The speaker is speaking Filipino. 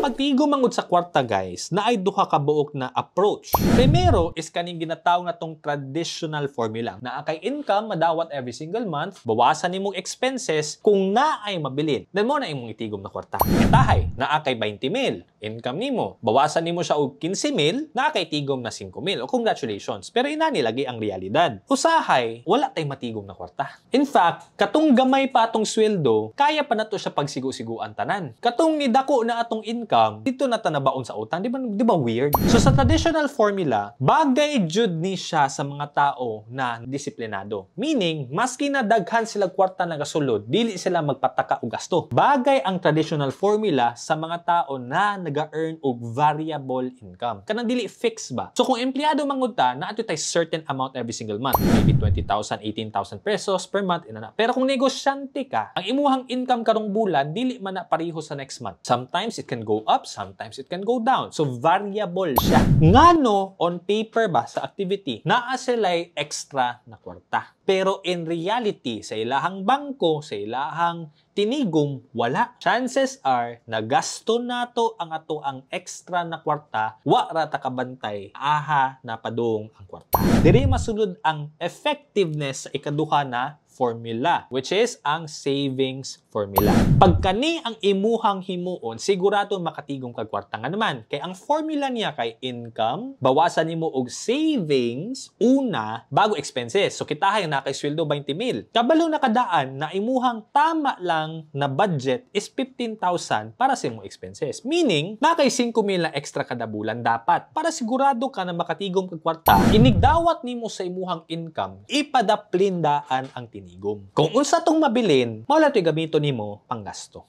Kapag di sa kwarta guys, na ay duha ka buok na approach. Primero is kaning ginatawag na tong traditional formula na kay income madawat every single month, bawasan imong expenses kung na ay mabilin. Then mo na imong itigom na kwarta. Itahay naa kay 20 mil income nimo. Bawasan nimo siya og 15,000 na na 5,000. O congratulations. Pero ina nilagi ang realidad. Usahay, wala tay matigom na kwarta. In fact, katong gamay pa atong sweldo, kaya pa nato siya pagsigo-siguan tanan. Katong nidako na atong income, dito na tanabaon sa utang. Di ba, di ba weird? So sa traditional formula, bagay jud ni siya sa mga tao na disiplinado. Meaning, maski na daghan sila kwarta na gasulod, dili sila magpataka og gasto. Bagay ang traditional formula sa mga tao na nag-earn og variable income. Kanang dili fixed ba? So kung empleyado mangudta, naadto tay certain amount every single month, maybe 20,000, 18,000 pesos per month inana. Pero kung negosyante ka, ang imuhang income karong bulan dili man na pareho sa next month. Sometimes it can go up, sometimes it can go down. So variable siya. Ngano on paper ba sa activity naa sila'y extra na kwarta. Pero in reality, sa ilahang bangko, sa ilahang tinigom, wala. Chances are, nagasto nato ang ato ang extra na kwarta, wa rata kabantay, aha napadong ang kwarta. Diri masunod ang effectiveness sa ikaduha na formula, which is ang savings formula. Pagkani ang imuhang himuon, sigurado makatigong kagwarta nga naman. Kay ang formula niya kay income, bawasan nimo og savings una bago expenses. So kitahay na kay sweldo 20 mil. Kabalo na kadaan na imuhang tama lang na budget is 15,000 para sa imong expenses. Meaning, na kay 5 mil na extra kada bulan dapat para sigurado ka na makatigong kagwarta. Inigdawat nimo sa imuhang income, ipadaplindaan ang tinig panigom. Kung unsa tong mabilin, mao lang gamito nimo gasto.